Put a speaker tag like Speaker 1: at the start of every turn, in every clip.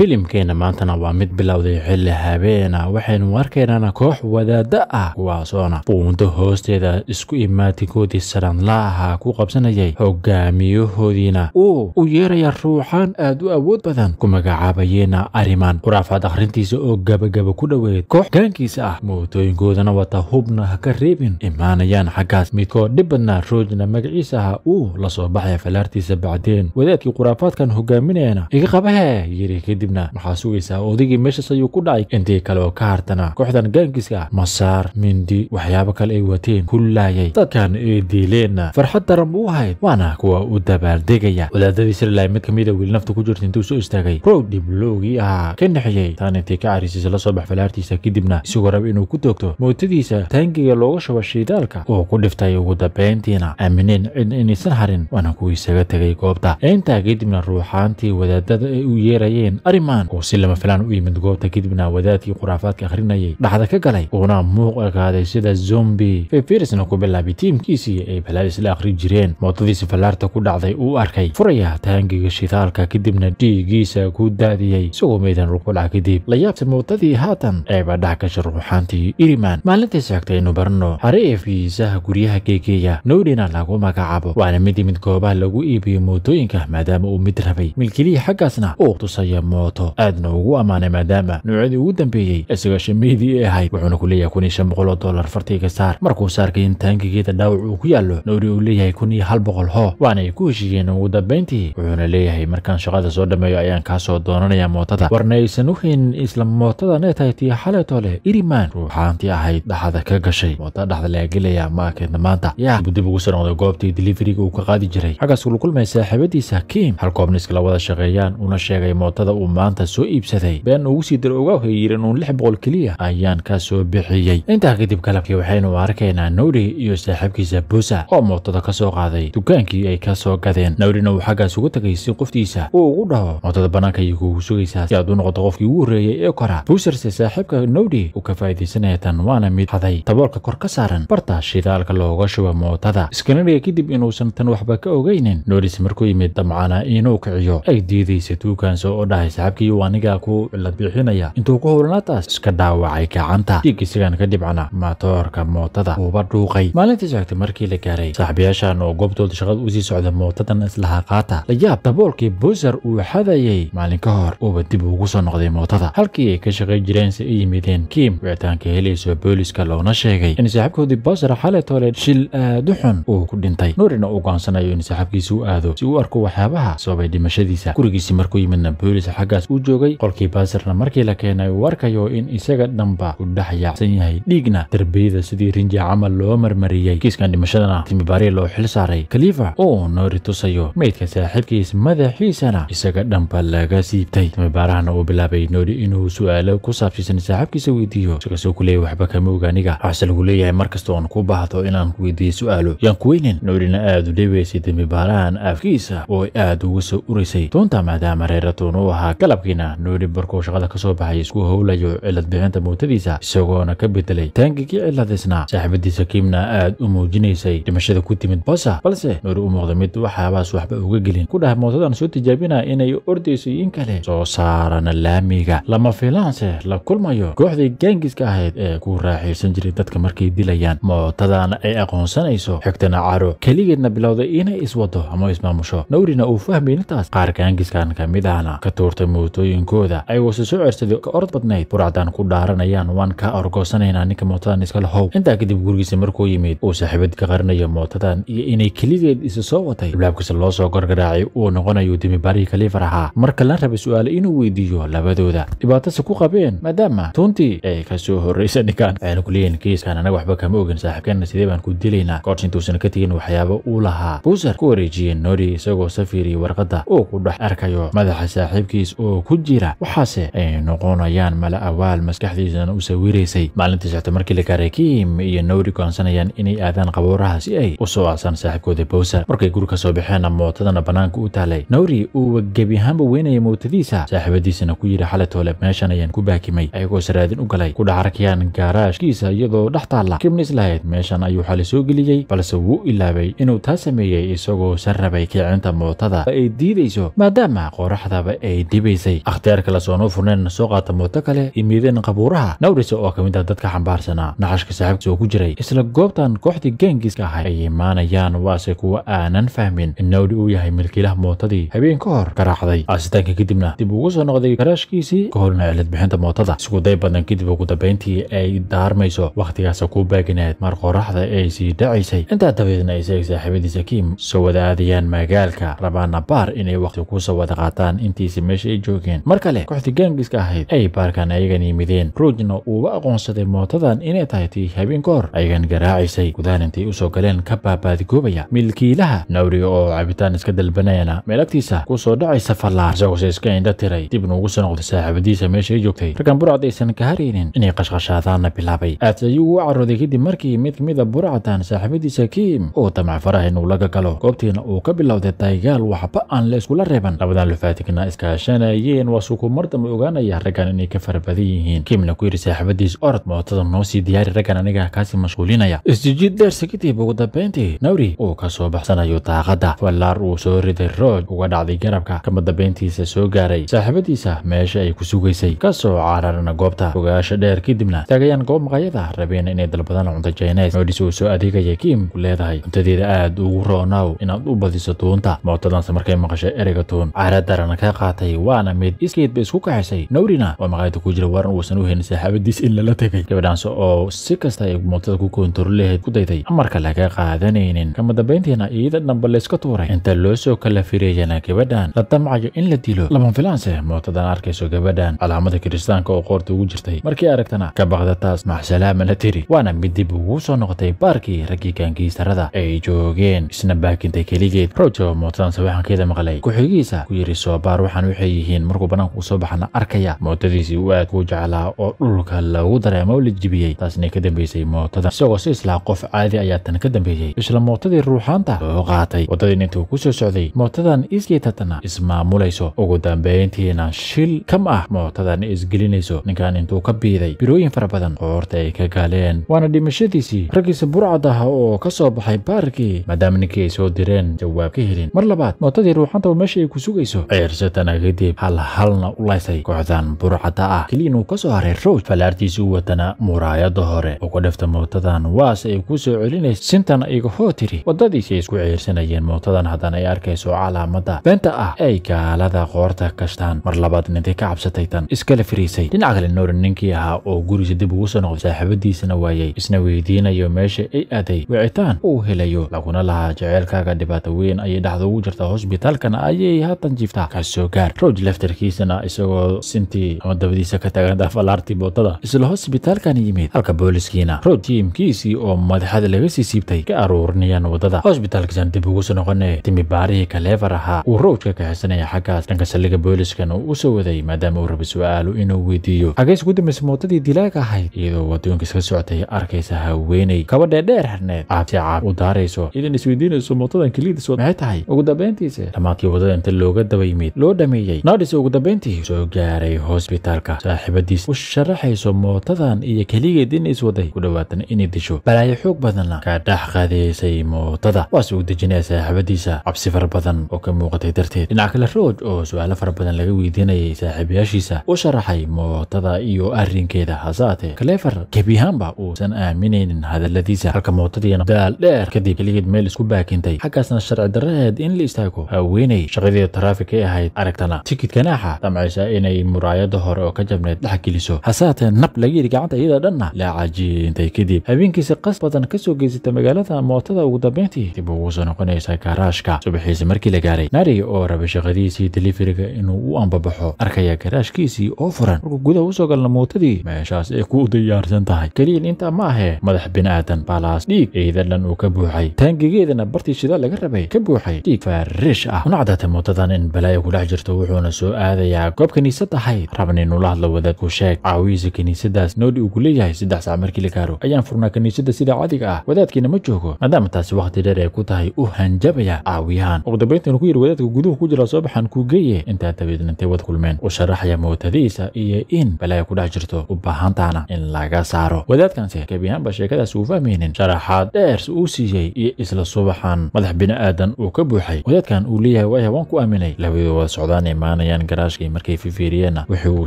Speaker 1: filimkeena maantana waa mid bilowday xilli habeena waxaynu arkaynaana koox wadaada ah kuwaasoona buundo hoosteeda isku imaadinkoodii sanadlaaha ku qabsanayay hogaamiyahoodiina uu u yeeraya ruuxaan aad u awood badan ku magacaabayeena arrimaan khuraafaad akhrintiisa oo gabagaba ku dhoweed koox gaankiisa ah mootooyinkoodana wata hubna haka reebin imaanayaan xaggaas midkoo dhib badnaa roojna magaciisa aha uu la soo baxaya falaartiisa bacdeen wadaadkii khuraafaadkan hoggaaminayana iga qabahee yiri kadib kadibna waxaa sugaysaa odaygii meeshaas ayuu ku dhacay intii kale oo ka hartana kooxdan gaangiska ah, masaar mindi waxyaabo kale ay wateen ku laayay dadkan ee diileenna farxad daran buu ahayd waana kuwa u dabaaldegaya wadaadadii sirlay mid ka mida wiil nafta ku jirta intuu soo istaagay roog dhibloogii ahaa ka nexiyey taan intii ka carisiisa la soo bax falaartiisa kadibna isagoo raba inuu ku toogto mootadiisa taangiga looga shubo shiidaalka oo ku dhiftay ugu dambayntiina aamineen cid inaysan harin waana kuwa isaga tegay goobta intaa kadibna ruuxaantii wadaadada ay u yeerayeen sulayman oo si lama filaan u yimid goobta kadibna wadaadkii khuraafaadka akhrinayay dhaxda ka galay uuna muuq ekaaday sida zombi fifirisna ku bilaabay tiimkiisii ay balaadis la akhri jireen moodadiisi fallaarta ku dhacday uu arkay furaya taangiga shidaalka kadibna dhiiggiisa ku daadiyey isagoo meedan rukuuca kadib la yaabtay moodadii haatan eeba dhex gashay sharuxaantii iriman maalintii seegtay inu barno hare ee fiisaha guryaha geegeeya nowdina lagu magacaabo waana mid yimid goobaha lagu iibiyo mootooyinka maadaama uu mid rabay milkilihii xaggaasna uu tusaya noqoto aadna ugu ammaanay maadaama nuucyadii ugu dambeeyey ee sagaashameyadii ay ahayd wuxuuna ku leeyahay kun iyo shan boqoloo oo dollar fartii saar markuu saarkay in taankigeeda dhaawac uu ku yaallo nawri uu leeyahay kun iyo hal boqol hoo waana ay ku heshiiyeen ugu dambayntii wuxuuna leeyahay markaan shaqada soo dhammeeyo ayaan kaasoo soo doonanaya mootada warna aysan u haynin isla mootada neetaytiyo tii xaleeto iriman ruuxaantii ahayd dhaxada ka gashay mootada dhaxda laga gelaya maakeedna maanta yaa dib ugu soo noqday goobtii deliveriga uu ka qaadi jiray xaggaas ula kulmay saaxiibadiisa kim hal halkoobna iskala wada shaqeeyaan una sheegay mootada uu maanta soo iibsaday been ugu sii dir ogaah yiri inuun lix boqol keliya ayaan ka soo bixiyey intaa kadib kalabkii waxaynu arkaynaa nawri iyo saaxiibkiisa buusa oo mootada kasoo qaaday dukaankii ay ka soo gadeen nawrina uu xaggaas uga tagay si qoftiisa uu ugu dhaho mootada bannaanka iyo kugu sugaysaa si aad u noqoto qofkii ugu horreeyey ee kora buusarse saaxiibka nawri uu ka faa'iidaysanaya tan waana mid haday taboolka kor ka saaran barta shidaalka looga shuba mootada iskanariga kadib inuusan tan waxba ka ogaynin nooris markuu yimid damcana inuu kiciyo ay diidaysa duukaanso oo dhahaysa asxaabkiiuu aniga ku cillad bixinaya intuu ku howlanaadaas iska dhaawacay gacanta dhiig isagan ka dhibcana matoorka mootada uuba dhuuqay maalintii socotay markii la gaaray saaxiibayaashan oo goobtooda shaqada usii socda mootadan islahaa qaata layaab daboolkii buusar uu xadayay maalin ka hor uuba dib ugu soo noqday mootada halkii ay ka shaqay jireen si ay yimideen kiim wicitaanka helayso booliska loona sheegay in saaxiibkoodii buusar xalay toole shil aadu eh, xun uu ku dhintay nurina u goonsanayo in saaxiibkiisi u aado si uu arko waxyaabaha sababay dhimashadiisa gurigiisii markuu yimidna boolis xag halkaas uu joogay qolkii baasirna markii la keenay uu arkayo in isaga dhanba uu yaacsan yahay dhiigna darbiyada sidii rinji camal loo marmariyey kiiskan dhimashadana timibaari loo xil saaray khaliifa oo noori tusayo meydka saaxiibkiis madaxiisana isaga dhanba laga siibtay timibaarahana uu bilaabay noori inuu su'aalo ku saabsiisan saaxiibkiisa weydiiyo isagaasoo ku leeyay waxba kama oga aniga waxaase lagu leeyahay markasta oon ku baahdo inaan ku weydiiyo su'aalo yaan ku weynin noorina aada u dheeweysay dembibaarahan afkiisa oo aad uga soo uraysay doonta maadaama reeratoon u ahaa galabkiina nuuri markuu shaqada kasoo baxay isku howlayo cilad bixinta mootadiisa isagoona ka bedelay taangigii ciladaysna saaxiibadiisa kimna aad u muujinaysay dhimashada ku timid bosa balse nuuri u muuqday mid waxaabaas waxba uga gelin ku dhaha mootadan soo tijaabinaa inay ordayso in kale soo saarana laamiga lama fiilaanse la kulmayo kooxday gaangiska ahayd ee ku raaxaysan jiray dadka markay dilayaan mootadaana ay aqoonsanayso xigtana caro keligeedna bilowday inay iswado ama ismaamusho nawrina uu fahmay intaas qaar gaangiskan ka mid ahna ka tuurtay mootooyinkooda ay wasasocodsaday ka orod badnayd burcadaan ku dhaaranayaan waan kaa orgoosanaynaa ninka mootadan iskale how intaa kadib gurigiisa markuu yimid uu saaxiibad ka qarinayo mootadan iyo inay keligeed isa soo watay ablaabkiisa loo soo gargaraacay uu noqonayo demibaarihii kaliifar ahaa marka la rabay su-aale inuu weydiiyo labadooda dhibaatase ku qabeen maadaama tuuntii ay kasoo horraysa dhinkaan waxayna ku leeyihin kiiskan anaga waxba kama ogin saaxiibkeenna sidee baan ku dilaynaa koors intuusan ka tegin waxyaaba uu lahaa buusar ku wareejiyeen nori isagoo safiiriya warqadda uu ku dhex arkayo madaxa saaxiibkiis oo ku jira waxaase ay noqonayaan mala awaal maskaxdiisana u sawiraysay maalintii socta markii la gaaray kiim iyo nawri go'aansanayaan inay aadaan qabooraha si ay u soo aasaan saaxiibkooda bowsa markay guri ka soo baxeenna mootadana bannaanka u taalay nawri uu gebi ahaanba weynaya mootadiisa saaxiibadiisana ku yidhi xalay toole meeshan ayaan ku baakimay ayagoo saraadin u galay ku dhacarkayaan gaaraashkiisa iyadoo dhex taalla kibnis lahayd meeshan ayuu xali soo geliyey balse wuu ilaabay inuu taa sameeyey isagoo san rabay kicinta mootada ay diidayso maadaama qoraxdaba ay dibay dambeysay akhtiyaarka lasoonoo furnayn soo qaata mooto kale yimiideen qabuuraha nawris oo ah ka mid ah dadka xambaarsanaa naxashka saaxiibkiisa oo ku jiray isla goobtan kooxdii geengiiska ahay ay imaanayaan waase kuwa aanan fahmin in nawri uu yahay milkiilaha mootadii habeen ka hor garaacday aasitaanka kadibna dib ugu soo noqday garaashkiisii ka horna bixinta mootada iskuday badan kadib ugu dambayntii ay daarmayso wakhtigaasa ku baagineed mar qoraxda ay sii dhacaysay intaa dabadeedna isaga saaxiibadiisa kim soo wada aadayaan magaalka rabaana baar inay wakhti ku soo wada qaataan intiisa meesha ay joogeen mar kale kooxdii gaangiska ahayd ay baarkan ayagan yimideen ruujna uuba aqoonsaday mootadan inay tahay tii habeen ka hor ayagan garaacaysay gudaan intay usoo galeen ka baabaadigoobaya milkiilaha nawriga oo cabitaan iska dalbanayana meel agtiisa kusoo dhacaysa fallaar isagoose iska indha tiray dibna ugu soo noqday saaxiibadiisa meesha ay joogtay raggan burcad aysan ka haraynin inay qashqashaadaanna bilaabay aad ayuu uga carooday kadib markii mid ka a ah burcatan saaxiibadiisa kiim uu damac faraha inuu laga galo goobtiina uu ka bilowday dagaal waxba aan la iskula reeban labadan lufaatigna iskaashan ogaanayeen waa sukumarta ma ogaanaya raggan inay ka farabadan yihiin kimna ku yidhi saaxiibadiis orod mootada noo sii diyaari raggan anigaa kaasi mashquulinaya isjijiid dheerse kadib ugu dambayntii nawri uu ka soo baxsanayo daaqadda fallaar uu soo riday rooj uga dhacday garabka kama dambayntiisa soo gaaray saaxiibadiisa meesha ay ku sugaysay kasoo caararana goobta ogaasha dheer kadibna taagayaan goob maqayada rabeena inay dalbadaan cunto jaynees noodhis uu soo adeegaya kiim ku leedahay cuntadeeda aad ugu roonaw inaad u badiso tuunta mootadanse markay maqashay ereyga tuun caaradarana ka qaatay waana mid iskeed iskeedba isku kaxisay nawrina oo maqaayada ku jira waran uusan u helin saaxaabadiis in lala tegay gabadhaanse oo si kasta ay mootada ku koontaru laheyd ku dayday amarka laga qaadanaynin kama dambayntiina iyada dhamba layska tuuray inta loo soo kala firayana gabadhan la damcayo in la dilo lama filaanse mootadan arkayso gabadhan calaamada kiristaanka oo qoorta ugu jirtay markii aragtana ka baqda taas maxsalaama la tiri waana mid dib ugu soo noqotay baarkii raggii gaangiistarada ay joogeen isna baakintay keligeed rojo mootadanse waxaan keeda maqlay ku-xigiisa ku yidhi soobaar waxaan waxay leeyihiin markuu bannaanka u soo baxana arkaya mootadiisii uu aad ku jeclaa oo dhulka lagu dareema la jibiyey taasna ka dambeysay mootada isagoo si islaa qof caadi ayaa tan ka dambeeyey isla mootadii ruuxaanta loo qaatay waddadiin intuu ku soo socday mootadan iskeytatana ismaamulayso ugu dambayntiina shil kam ah mootadan isgelinayso ninkan intuu ka biiday birooyin fara badan qoorta ay ka gaaleen waana dhimashadiisii raggiisa burcad ah oo ka soo baxay baarkii maadaama ninkii ay soo direen jawaab ka helin mar labaad mootadii ruuxaanta oo meesha ay ku sugayso ciirsatana kadib kadib hal halna u laysay kooxdan burcadda ah keli inuu ka soo haray falaartiisa u watana muraayadda hore oo ku dhifta mootadan waas ay ku soo celinaysa sintan iga hoo tiri ay isku ciirsanayeen mootadan haddana ay arkayso calaamadda beenta ah ay gaalada qoorta kashtaan mar labaad nintii ka cabsatay tan iskala fariisay dhinaca kale noor ninkii ahaa oo guriisa dib ugu soo noqday saaxiibadiisana waayey isna weydiinayo meesha ay aaday wicitaan uu helayo laguna lahaa jeceelkaaga dhibaato weyn ayay dhexda ugu jirtaa hosbitaalkana ayay haatan jiiftaa ka soo gaar rowj george isagoo sintii ama dabadiisa ka taagan daaf alaartii bootada isla hosbitaalkan yimid halka booliskiina rotiimkiisii oo madaxada laga sii siibtay ka aruurinayaan waddada hosbitaalkiisana dib ugu soo noqonee baarihii kaleefar ahaa uu roojka ka haysanaya xaggaas dhanka saldhiga booliskan uu u soo waday maadaama uu raba su inuu weydiiyo xaggays ugu dambaysa mootadii dilaaga ahayd iyadoo wadoonkiis ka socotay arkaysa haweeney kabadhee dheer xirneed caabsi caab u daarayso idan isweydiinayso mootadan keliidis maxay tahay ugu dambayntiisa dhammaadkii waddada inta looga daba yimid loo dhameeyey naadis ugu dambeyntii soo gaaray hosbitaalka saaxiibadiis u sharaxayso mootadan iyo keligeed in is waday ku dhowaatan inay disho balaayo xoog badanna ka dhex qaadaysay mootada waase uu dejinaya saaxiibadiisa cabsi fara badan oo ka muuqatay darteed dhinac kale rooj oo su'aalo fara badan laga weydiinayay saaxiibayaashiisa u sharaxay mootada iyo arrinkeeda hasaatee kaleefar gebiyahaanba uusan aaminaynin hadaladiisa halka mootadiina daal dheer kadib keligeed meel isku baakintay xaggaasna sharci darraheed in la istaago haweenay shaqadii taraafik ee ahayd aragtana tikidka naaxa damcaysa inay muraayada hore oo ka jabneed dhex geliso hase hatee nab laga yidhi gacanta iyada dhanna la cajiintay kadib habeenkiisa qas badan ka soo geysata magaalada mootada ugu dambeyntii dib ugu soo noqonaysa garaashka subaxiisa markii la gaaray nari oo rabay shaqadiisii deliferiga inuu u ambabaxo arkaya garaashkiisii oo furan markuu gudaha usoo galna mootadii meeshaas ay ku diyaarsan tahay keliyan intaa ma ahee madax bini'aadan baalaas dhiig ciida dhan uu ka buuxay taangigeedana bartii shidaal laga rabay ka buuxay dhiig faarish ah una cadaatay mootadan in balaayo ku dhex jirto wuxuu wuxuuna soo aadayaa goob kiniisad ahayd rabna inuu la hadlo wadaadku sheeg caawiyiisa kiniisadaas noodhi uu ku leeyahay saddex saac ah markii la gaaro ayaan furnaa kiniisada sida caadiga ah wadaadkiina ma joogo maadaama taasi wakhti dheer ay ku tahay u hanjabaya caawiyahan ugu ku yidhi wadaadka guduhu ku jira soo baxaan kuu geeye intaa dabeedna intay wad kulmeen u sharaxaya mootadiisa iyo in balaaya ku dhex jirto u baahantaana in laga saaro wadaadkanse gebiyahaanba sheekadaas uu fahmaynin sharaxaad dheers uu siiyey iyo isla subaxan madax bini aadan uu ka buuxay wadaadkan uu leeyahay waaya waan ku aaminay labadii wada socdaan imaan imaanayaan garaashkii markay fifiiriyeenna wixii uu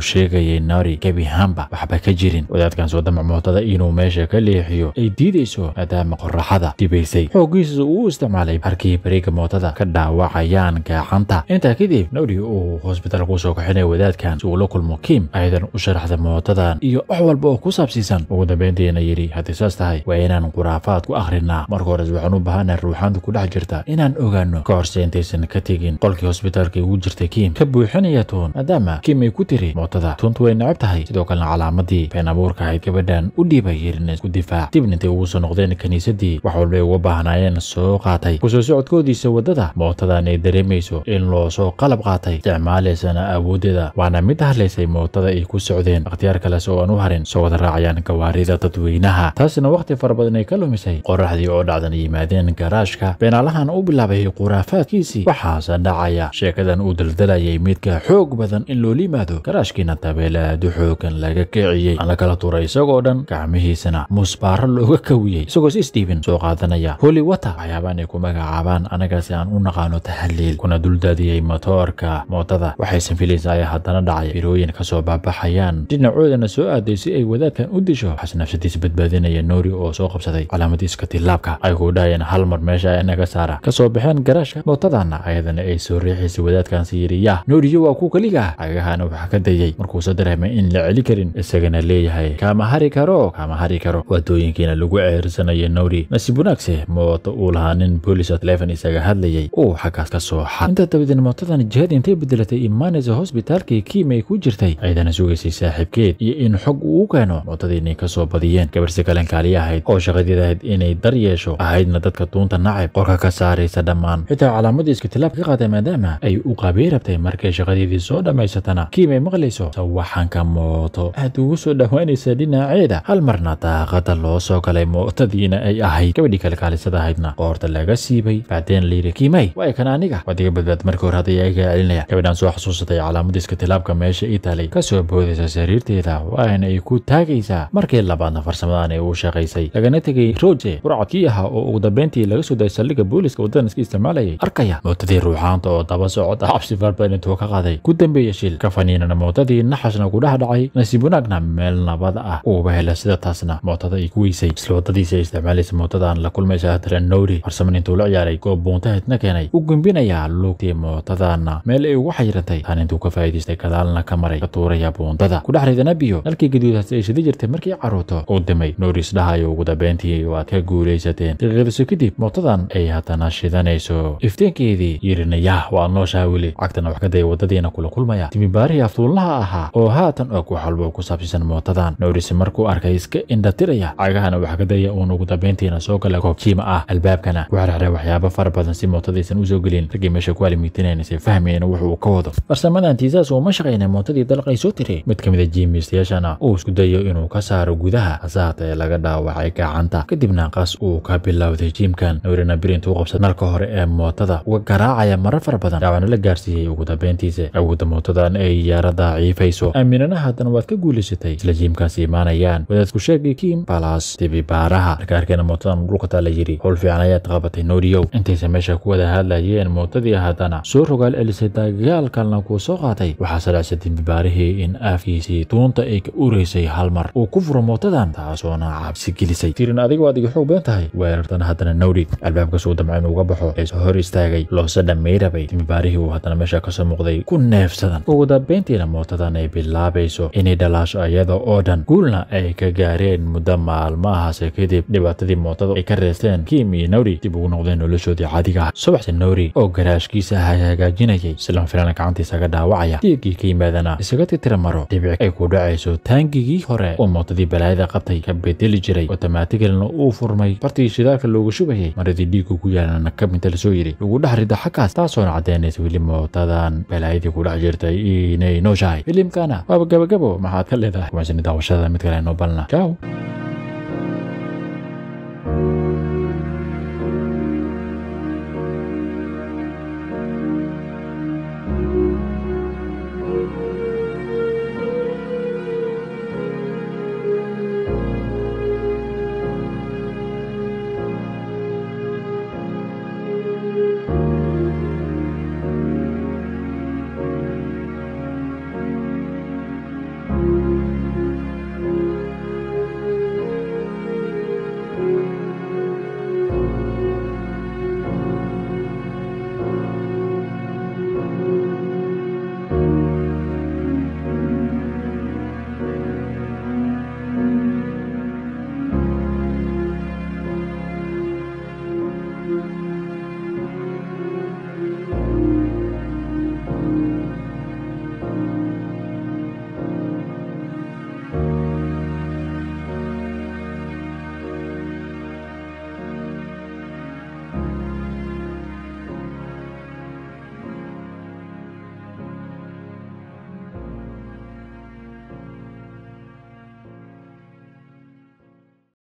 Speaker 1: sheegayay nari hamba waxba ka jirin wadaadkan sodamac mootada inuu meesha ka leexiyo ay diidayso maadaama qoraxada dibaysay xooggiisa uu isticmaalay markii bariga mootada ka dhaawacayaan gaacanta intaa kadib nari uu hosbitaal ku soo kaxinay wadaadkan si uu la kulmo kim ayadan u sharaxda mootadan iyo wax walba oo ku saabsiisan ugu dambayntiina yidhi haddii saas tahay waa inaan khuraafaad ku akhrinaa marka hores waxaan u baahanaa ruuxaanta ku dhex jirta inaan ogaano ka horse intaysan ka tegin qolkii hosbitaalka ugu jirtay kim buuxinaya tuun maadaama ay ku tiri mootada tuuntu way neceb tahay sidoo kalena calaamadii been abuurka ahayd gabadhan u dhiibay yeelina isku difaac dibn intay ugu soo noqdeen kiniisadii wax walba ay uga baahnaayeen soo qaatay kusoo socodkoodiisa waddada mootadan ay dareemayso in loo soo qalab qaatay isticmaalaysana awooddeeda waana mid hadlaysay mootada ay ku socdeen akhtiyaar kales oo aan u harin soo wada raacayaan gawaarida dadweynaha taasina wakhti fara badan ay ka lumisay qoraxdii oo dhacdan yimaadeen garaashka beenaalahan u bilaabay khuraafaadkiisii waxaase dhacaya sheekadan uu daldalayay midka xoog badan in loola yimaado garaashkiina tabeelaadu xoogan laga kiciyey aan la kala turay isagoo dhan gacmihiisana musbaaro looga kawiyey isagoo si stephen soo qaadanaya holi wata waxyaabaan ay ku magacaabaan anagasi aan u naqaano tahaliil kuna duldaadiyey motoorka mootada waxaysan filaysa ayaa haddana dhacay birooyin soo baabaxayaan dhinacoodana soo aaday si ay wadaadkan u disho waxaase nafsadiisa badbaadinaya noori oo soo qabsaday calaamadii tilaabka ay ku dhahayeen hal mar meesha ay naga saara kasoo baxeen garaashka mootadana ayadana ay soo riixaysa wadaadkan siiriya nooriyo waa kuu keliga cagahana wax ka dayay markuuse dareemay in la celi karin isagana leeyahay kaama hari karo kaama hari karo waadooyinkiina lagu ceersanayay nouri nasiib wanaagse mooto uu lahaa nin booliso taleefon isaga hadlayay uu xaggaas ka soo xa inta dabadeen mootadan jihad intay bedelatay imaanaysa hosbitaalkii kiim ay ku jirtay ayadana sugaysay saaxiibkeed iyo in xog uu keeno mootadii inay ka soo badiyeen gabarsi kalen kaaliya ahayd oo ahayd inay dar yeesho ahaydna dadka duunta nacayb qorka ka saaraysa dhammaan xitaa calaamadda iskitilaab ka qaada maadaama ay u qaabey rabtay marka markay shaqadiidii soo dhammaysatana kiimay maqlayso sawaxanka mooto aad ugu soo dhowaanaysa dhinaceeda hal marna daaqada loo soo galay mootadiina ay ahayd gabadhii kaalisada ahaydna qoorta laga siibay baadeen layidhi kiimay waa kan aniga wadiga badbaad marka hore hadday iga celinaya gabadhaan soo xasuusatay calaamad iskatilaabka meesha ii talay kasoo boodaysa sariirteeda waana ay ku taagaysaa markii labaadna farsamadan ee uu shaqaysay lagana tegay roje burcadkii ahaa oo ugu dambeyntii laga soo dayay saldhigga booliska iska isticmaalayay arkaya mootadii ruuxaanta oo daba socod cabsi farbanintu isagoo ka qaaday ku dambeeya shil ka faniinana mootadii naxashna kudhex dhacay nasiib wanaagna meel nabad ah uuba hela sida taasna mootada ay ku weysay isla ay isticmaalaysa mootadan la kulmaysa adran nowri farsaman intuu la ciyaaray goob buuntahedna keenay u gembinayaa luugtii mootadana meel ay ugu xayrantay taan intuu ka faa'iidaystay gadaalna ka maray ka tuuraya buuntada kudhex raydana biyo dhalkii gaduudaasi ay shidi jirtay markii carruurto uu dimay nooris dhahayo ugu dambeyntii waad ka guulaysateen daqiiqadiisu kadib mootadan ay haddana shidanayso iftiinkeedii yirinayah waad nooshaha weli cagtana wax ka day ayay wadadiina kula kulmaya tibibaarihii aftuullaha ahaa oo haatan og wax walba ku saabsisan mootadan noorisi markuu arkay iska indhatiraya cagahana wax ka daya uun ugu dambayntiina soo gala koob jiima ah albaabkana ku xerxeray waxyaaba fara badan si mootadaysan usoo gelin raggii meesha ku alimiitinaynasay fahmayeen wax uu ka wado farsamadan tiisaas uuma shaqayna mootadii dalqay soo tiray mid ka mida ah jiimiistayaashana uu isku dayo inuu ka saaro gudaha hase hatae laga dhaawacay gacanta kadibna qas uu ka bilowday jiimkan noorina birintuu qabsad marka hore ee mootada uga garaacaya marar fara badan dhaawacna la gaarsiiyey ugu dambayn dhammaantiisa awoodda mootadan ay yaarada ciifayso aaminana haddana waad ka guulaysatay isla jiimkaasi imaanayaan wadaadku sheegay kim balas dibi baaraha sarkaarkeena mootadan dhulkataa la yidhi howl fiican ayaad qabatay nooriyow intaysa meesha ku wada hadlayeen mootadii haddana soo rogaal celisay dagaalkalna kuu soo qaatay waxaase dhacsa dembibaarihii in aafkiisii tuunta ay ka uraysay hal mar uu ku furo mootadan taasoona cabsi gelisay tirin adigo aad iga xoog badan tahay weerartan haddana nowdhi albaabka suu damca uga baxo ee hor istaagay loose dhammayrabay dembibaarihii uu haddana meesha kasoo muuqday ku neefsadan ugu dambayntiina mootadan ay bilaabayso inay dhalaasho iyada oo dhan guulna ay ka gaareen muddo maalmahaasi kadib dhibaatadii mootada ay ka reesteen kim iyo nawri dib ugu noqdeen noloshoodii caadiga ah subaxsi nawri oo garaashkiisa hay hagaajinayay islan filaana gacantiisa ka dhaawacaya diiggii ka yimaadana isaga titira maro dhibic ay ku dhacayso taangigii hore oo mootadii balaayada qabtay ka bedeli jiray otomaatigilna uu furmay bartii shidaalka loogu shubayay maradii dhiigu ku yaalana ka minta ah lasoo yidhi lagu dhex rida xaggaas taasoona caddaynaysa weli mootadan balaayadii kudhac jirtay inay nooshahay filimkana waaba gabagabo maxaad ka leedahay kumansini daawashada mid kale noo balna jaw